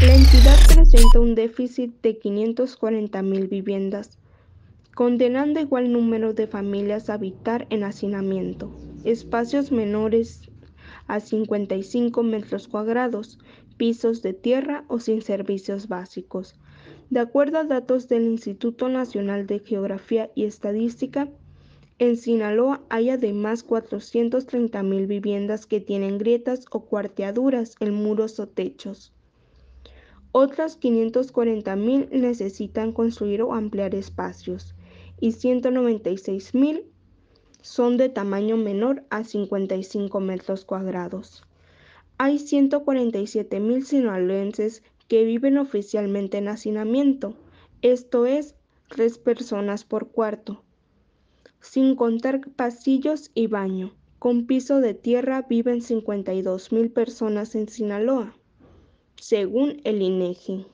La entidad presenta un déficit de mil viviendas, condenando igual número de familias a habitar en hacinamiento, espacios menores a 55 metros cuadrados, pisos de tierra o sin servicios básicos. De acuerdo a datos del Instituto Nacional de Geografía y Estadística, en Sinaloa hay además 430.000 viviendas que tienen grietas o cuarteaduras en muros o techos. Otras 540.000 necesitan construir o ampliar espacios y 196.000 son de tamaño menor a 55 metros cuadrados. Hay 147.000 sinaloenses que viven oficialmente en hacinamiento, esto es, tres personas por cuarto, sin contar pasillos y baño. Con piso de tierra viven 52 mil personas en Sinaloa, según el INEGI.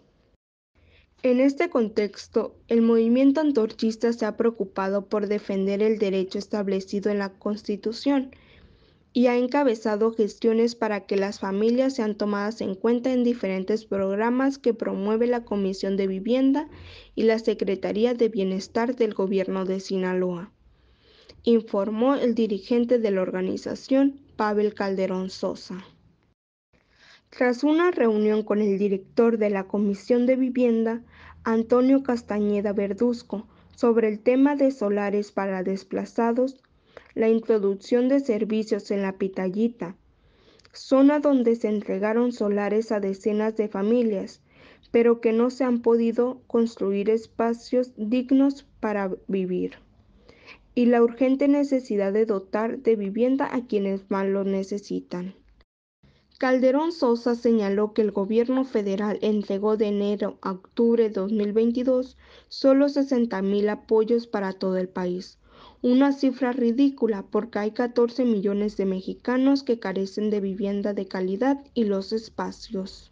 E en este contexto, el movimiento antorchista se ha preocupado por defender el derecho establecido en la Constitución y ha encabezado gestiones para que las familias sean tomadas en cuenta en diferentes programas que promueve la Comisión de Vivienda y la Secretaría de Bienestar del Gobierno de Sinaloa informó el dirigente de la organización, Pavel Calderón Sosa. Tras una reunión con el director de la Comisión de Vivienda, Antonio Castañeda Verduzco, sobre el tema de solares para desplazados, la introducción de servicios en la Pitallita, zona donde se entregaron solares a decenas de familias, pero que no se han podido construir espacios dignos para vivir y la urgente necesidad de dotar de vivienda a quienes más lo necesitan. Calderón Sosa señaló que el gobierno federal entregó de enero a octubre de 2022 solo 60 mil apoyos para todo el país, una cifra ridícula porque hay 14 millones de mexicanos que carecen de vivienda de calidad y los espacios.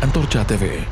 Antorcha TV.